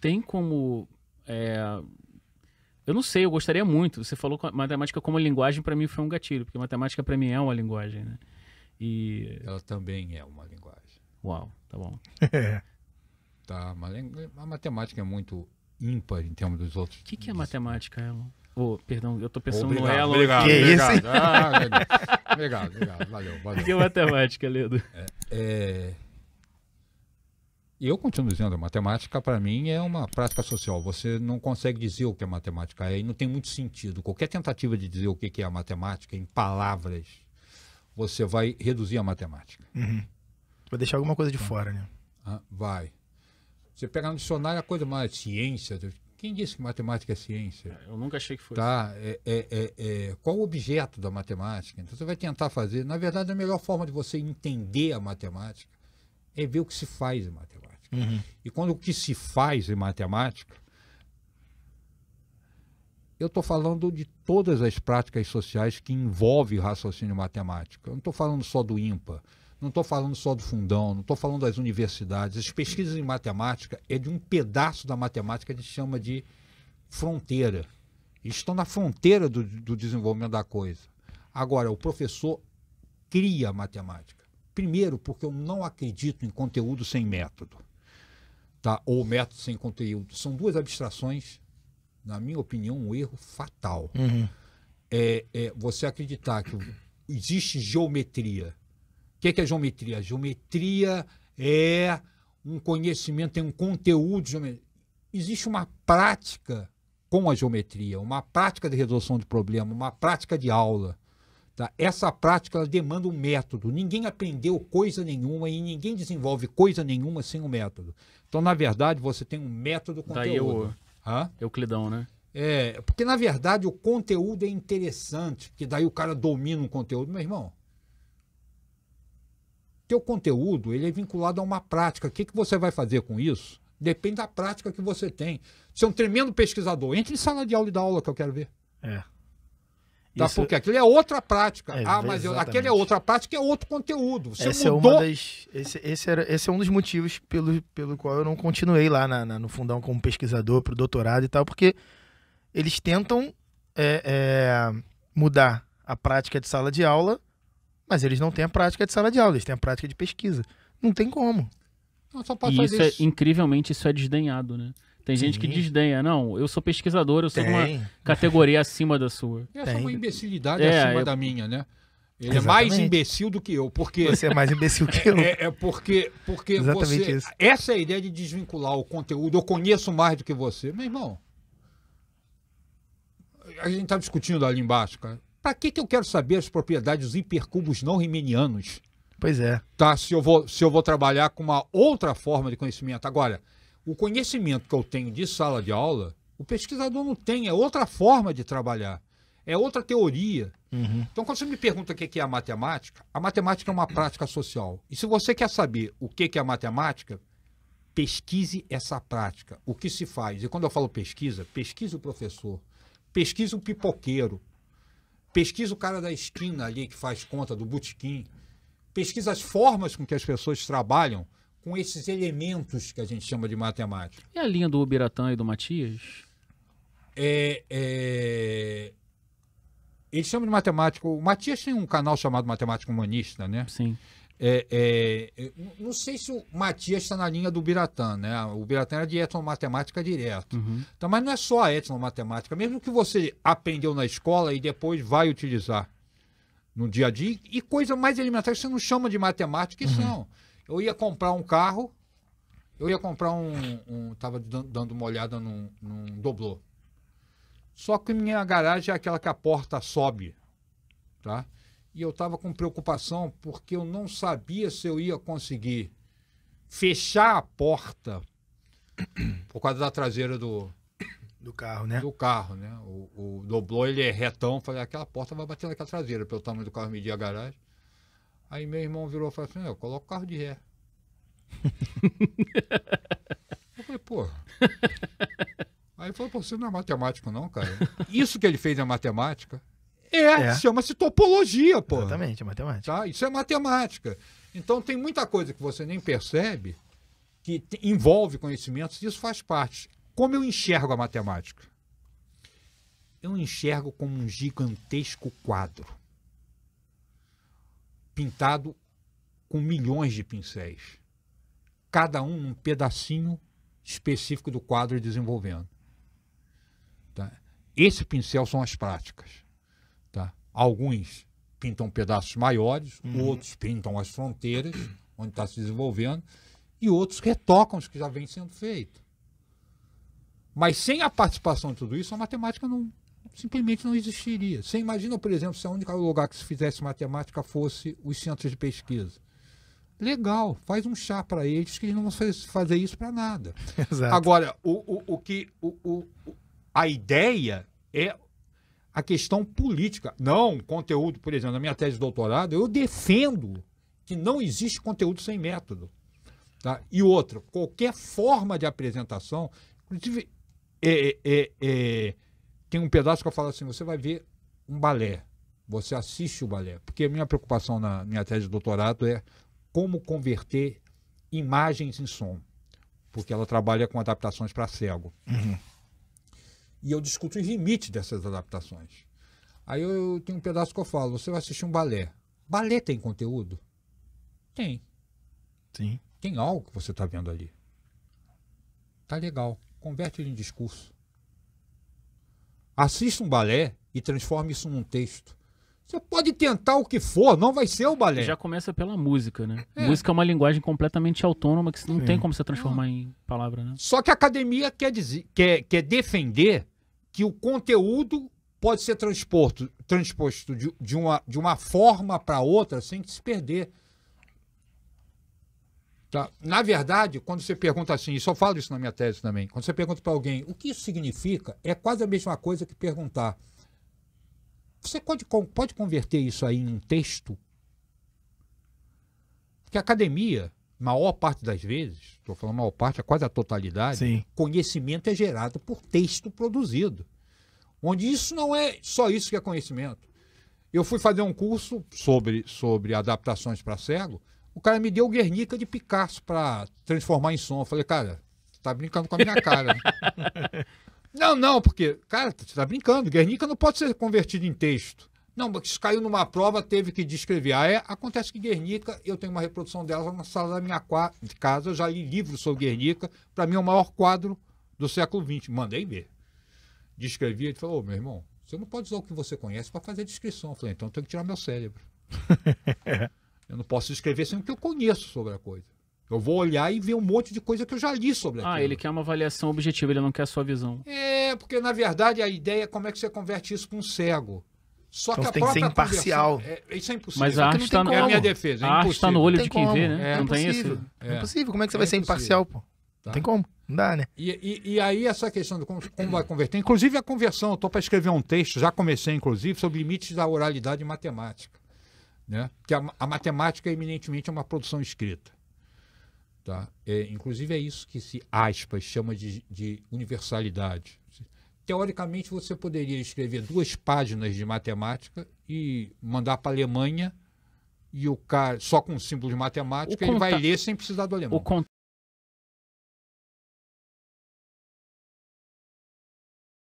tem como. É... Eu não sei, eu gostaria muito. Você falou matemática como linguagem, para mim foi um gatilho, porque matemática para mim é uma linguagem, né? E... Ela também é uma linguagem. Uau, tá bom. É. tá, mas a matemática é muito ímpar em termos dos outros. O que, que é matemática, Elon? Oh, perdão, eu tô pensando obrigado, no Elon. Obrigado, que obrigado. Isso? Ah, obrigado, obrigado, valeu, valeu. Que matemática, Ledo? É, é... E eu continuo dizendo, a matemática para mim é uma prática social. Você não consegue dizer o que é matemática aí e não tem muito sentido. Qualquer tentativa de dizer o que é a matemática em palavras, você vai reduzir a matemática. Uhum. Vai deixar alguma coisa de então, fora, né? Ah, vai. Você pegar no dicionário a coisa mais ciência. Quem disse que matemática é ciência? É, eu nunca achei que fosse. Tá, é, é, é, é, qual o objeto da matemática? Então você vai tentar fazer. Na verdade, a melhor forma de você entender a matemática é ver o que se faz em matemática matemática. Uhum. E quando o que se faz em matemática, eu estou falando de todas as práticas sociais que envolvem raciocínio matemático. Eu não estou falando só do IMPA, não estou falando só do fundão, não estou falando das universidades. As pesquisas em matemática é de um pedaço da matemática que a gente chama de fronteira. Estão na fronteira do, do desenvolvimento da coisa. Agora, o professor cria a matemática. Primeiro, porque eu não acredito em conteúdo sem método tá? ou método sem conteúdo, são duas abstrações, na minha opinião, um erro fatal. Uhum. É, é, você acreditar que existe geometria. O que é, que é geometria? geometria é um conhecimento, tem é um conteúdo. Existe uma prática com a geometria, uma prática de resolução de problema, uma prática de aula. Tá? Essa prática ela demanda um método. Ninguém aprendeu coisa nenhuma e ninguém desenvolve coisa nenhuma sem um método. Então, na verdade, você tem um método conteúdo. Daí eu, Hã? Euclidão, né? É, porque na verdade o conteúdo é interessante, porque daí o cara domina o conteúdo. Meu irmão, teu conteúdo ele é vinculado a uma prática. O que, que você vai fazer com isso? Depende da prática que você tem. Você é um tremendo pesquisador. Entre em sala de aula e dá aula que eu quero ver. É. Tá? Isso... Porque aquilo é outra prática. É, ah, mas eu, aquele é outra prática, é outro conteúdo. Você esse é mudou... É uma das, esse, esse, era, esse é um dos motivos pelo, pelo qual eu não continuei lá na, na, no fundão como pesquisador, para o doutorado e tal, porque eles tentam é, é, mudar a prática de sala de aula, mas eles não têm a prática de sala de aula, eles têm a prática de pesquisa. Não tem como. Não, isso, isso. É, incrivelmente, isso é desdenhado, né? Tem gente Sim. que desdenha, não, eu sou pesquisador, eu sou Tem. uma categoria acima da sua. Essa é uma imbecilidade é, acima eu... É- da minha, né? Ele Exatamente. é mais imbecil do que eu, porque... Você é mais imbecil que eu. É, é porque, porque Exatamente você... Isso. Essa é a ideia de desvincular o conteúdo, eu conheço mais do que você. Meu irmão, a gente está discutindo ali embaixo, cara. Para que, que eu quero saber as propriedades dos hipercubos não rimenianos? Pois é. Tá, se eu vou, se eu vou trabalhar com uma outra forma de conhecimento. Agora, o conhecimento que eu tenho de sala de aula, o pesquisador não tem, é outra forma de trabalhar, é outra teoria. Uhum. Então, quando você me pergunta o que é a matemática, a matemática é uma prática social. E se você quer saber o que é a matemática, pesquise essa prática, o que se faz. E quando eu falo pesquisa, pesquise o professor, pesquise o pipoqueiro, pesquise o cara da esquina ali que faz conta do botequim, pesquise as formas com que as pessoas trabalham com esses elementos que a gente chama de matemática. E a linha do Ubiratã e do Matias? É, é... Eles chamam de matemática. O Matias tem um canal chamado Matemática Humanista, né? Sim. É, é, é não sei se o Matias está na linha do Biratã, né? O Biratã era de etnomatemática direto. Uhum. Então, mas não é só a etnomatemática, mesmo que você aprendeu na escola e depois vai utilizar no dia a dia, e coisa mais elementar que você não chama de matemática, que uhum. são eu ia comprar um carro, eu ia comprar um. um tava dando uma olhada num, num doblô. Só que minha garagem é aquela que a porta sobe, tá? E eu tava com preocupação porque eu não sabia se eu ia conseguir fechar a porta por causa da traseira do do carro, né? Do carro, né? O, o doblô ele é retão, falei aquela porta vai bater naquela traseira pelo tamanho do carro medir a garagem. Aí meu irmão virou e falou assim, eu coloco carro de ré. eu falei, pô. Aí ele falou, pô, você não é matemático não, cara. Isso que ele fez é matemática é, é. chama-se topologia, pô. Exatamente, é matemática. Tá? Isso é matemática. Então tem muita coisa que você nem percebe que envolve conhecimentos, isso faz parte. Como eu enxergo a matemática? Eu enxergo como um gigantesco quadro pintado com milhões de pincéis, cada um um pedacinho específico do quadro desenvolvendo. Tá? Esse pincel são as práticas. Tá? Alguns pintam pedaços maiores, uhum. outros pintam as fronteiras, onde está se desenvolvendo, e outros retocam os que já vêm sendo feitos. Mas sem a participação de tudo isso, a matemática não, simplesmente não existiria. Você imagina, por exemplo, se o único lugar que se fizesse matemática fosse os centros de pesquisa. Legal, faz um chá para eles que eles não vão fazer isso para nada. Exato. Agora, o, o, o que o, o, a ideia é a questão política, não conteúdo. Por exemplo, na minha tese de doutorado, eu defendo que não existe conteúdo sem método. Tá? E outra, qualquer forma de apresentação, inclusive, é, é, é tem um pedaço que eu falo assim: você vai ver um balé, você assiste o balé. Porque a minha preocupação na minha tese de doutorado é como converter imagens em som, porque ela trabalha com adaptações para cego. Uhum. E eu discuto os limites dessas adaptações. Aí eu, eu tenho um pedaço que eu falo: você vai assistir um balé. Balé tem conteúdo? Tem. Sim. Tem algo que você está vendo ali. Tá legal. Converte ele em discurso assista um balé e transforme isso num texto. Você pode tentar o que for, não vai ser o balé. Já começa pela música, né? É. Música é uma linguagem completamente autônoma que não Sim. tem como você transformar não. em palavra, né? Só que a academia quer, dizer, quer, quer defender que o conteúdo pode ser transposto, transposto de, de uma, de uma forma para outra sem se perder. Tá? Na verdade, quando você pergunta assim, e só falo isso na minha tese também, quando você pergunta para alguém o que isso significa, é quase a mesma coisa que perguntar. Você pode, pode converter isso aí em um texto? Porque a academia, maior parte das vezes, estou falando maior parte, é quase a totalidade, Sim. conhecimento é gerado por texto produzido. Onde isso não é só isso que é conhecimento. Eu fui fazer um curso sobre, sobre adaptações para cego. O cara me deu o Guernica de Picasso para transformar em som. Eu falei, cara, você tá brincando com a minha cara. não, não, porque, cara, você tá brincando. Guernica não pode ser convertido em texto. Não, mas caiu numa prova, teve que descrever. Ah, é? Acontece que Guernica, eu tenho uma reprodução dela na sala da minha casa, eu já li livros sobre Guernica, para mim é o maior quadro do século XX. Mandei ver. Descrevi, ele falou, oh, meu irmão, você não pode usar o que você conhece para fazer descrição. Eu falei, então eu tenho que tirar meu cérebro. Eu não posso escrever sendo que eu conheço sobre a coisa. Eu vou olhar e ver um monte de coisa que eu já li sobre ah, aquilo. Ah, ele quer uma avaliação objetiva, ele não quer a sua visão. É, porque na verdade a ideia é como é que você converte isso com um cego. Só então, que a tem que ser imparcial. É, isso é impossível. Mas a arte está no... É a minha defesa. É a arte está no olho de quem como. vê, né? É, não tem isso. É impossível. É. Como é que você é vai ser imparcial, pô? Tá? Não tem como. Não dá, né? E, e, e aí essa questão de como, como vai converter. Inclusive a conversão. Eu estou para escrever um texto, já comecei inclusive, sobre limites da oralidade em matemática né? que a, a matemática eminentemente é uma produção escrita. Tá? É, inclusive é isso que se aspas chama de, de universalidade. Teoricamente você poderia escrever duas páginas de matemática e mandar para a Alemanha e o cara só com símbolos matemáticos ele vai ler sem precisar do alemão. O,